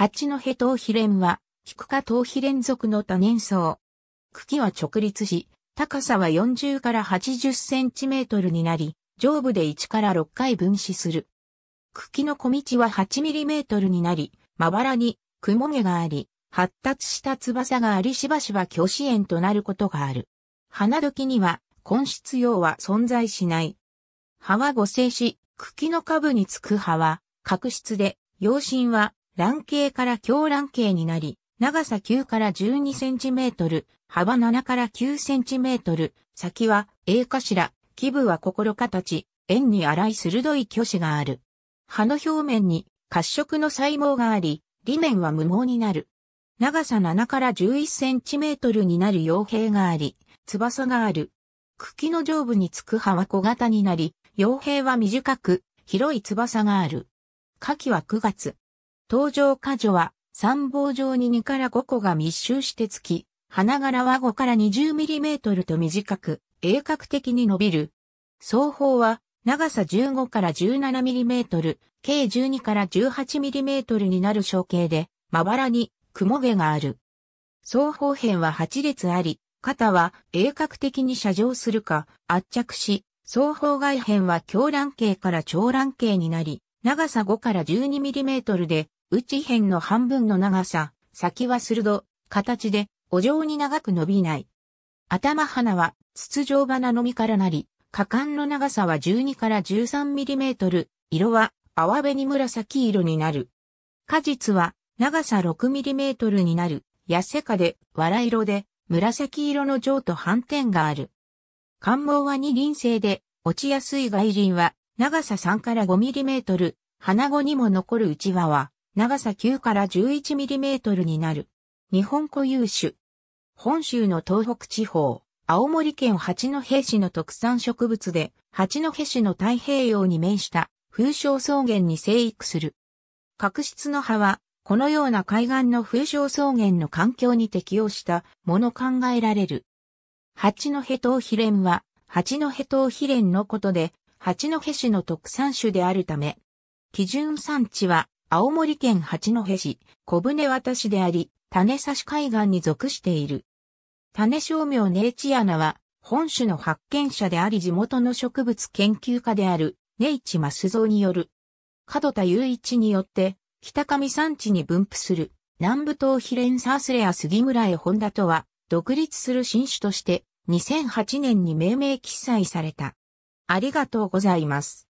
八戸頭皮ンは、キク科頭皮連続の多年草。茎は直立し、高さは40から80センチメートルになり、上部で1から6回分子する。茎の小道は8ミリメートルになり、まばらに雲毛があり、発達した翼がありしばしば巨子炎となることがある。花時には、根室葉は存在しない。葉は誤生し、茎の下部につく葉は、角質で、葉身は卵形から強卵形になり、長さ9から12センチメートル、幅7から9センチメートル、先は A 頭、基部は心形、円に粗い鋭い巨子がある。葉の表面に褐色の細胞があり、裏面は無毛になる。長さ7から11センチメートルになる傭兵があり、翼がある。茎の上部につく葉は小型になり、傭兵は短く、広い翼がある。夏季は9月、登場果樹は三謀状に2から5個が密集してつき、花柄は5から 20mm と短く、鋭角的に伸びる。双方は長さ15から 17mm、計12から 18mm になる小径で、まばらに雲毛がある。双方辺は8列あり、肩は鋭角的に射状するか圧着し、双方外辺は狂乱形から長乱形になり、長さ5から 12mm で内辺の半分の長さ、先は鋭、形で、お状に長く伸びない。頭花は筒状花のみからなり、果間の長さは12から13ミリメートル、色は泡紅紫色になる。果実は長さ6ミリメートルになる、痩せかで、藁色で、紫色の上と反転がある。関毛は二輪性で、落ちやすい外輪は長さ3から5ミリメートル、花後にも残る内輪は長さ9から1 1トルになる。日本固有種。本州の東北地方、青森県八戸市の特産植物で、八戸市の太平洋に面した風小草原に生育する。角質の葉は、このような海岸の風小草原の環境に適応したもの考えられる。八戸東秘連は、八戸東秘連のことで、八戸市の特産種であるため、基準産地は青森県八戸市、小舟渡市であり、種差し海岸に属している。種商名ネイチアナは、本種の発見者であり地元の植物研究家である、ネイチマスゾウによる、角田雄一によって、北上山地に分布する、南部東ヒレンサースレア杉村へ本田とは、独立する新種として、2008年に命名記載された。ありがとうございます。